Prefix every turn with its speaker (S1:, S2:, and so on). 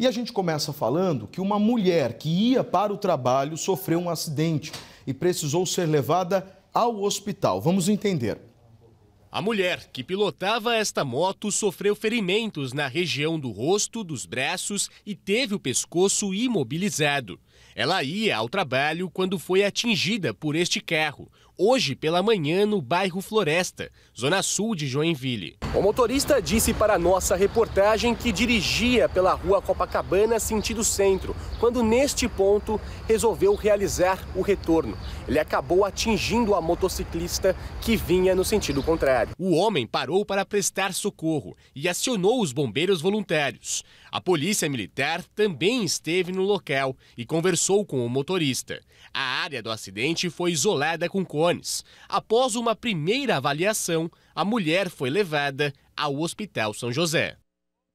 S1: E a gente começa falando que uma mulher que ia para o trabalho sofreu um acidente e precisou ser levada ao hospital. Vamos entender.
S2: A mulher que pilotava esta moto sofreu ferimentos na região do rosto, dos braços e teve o pescoço imobilizado. Ela ia ao trabalho quando foi atingida por este carro, hoje pela manhã no bairro Floresta, zona sul de Joinville. O motorista disse para nossa reportagem que dirigia pela rua Copacabana, sentido centro, quando neste ponto resolveu realizar o retorno. Ele acabou atingindo a motociclista que vinha no sentido contrário cidade. O homem parou para prestar socorro e acionou os bombeiros voluntários. A polícia militar também esteve no local e conversou com o motorista. A área do acidente foi isolada com cones. Após uma primeira avaliação, a mulher foi levada ao Hospital São José.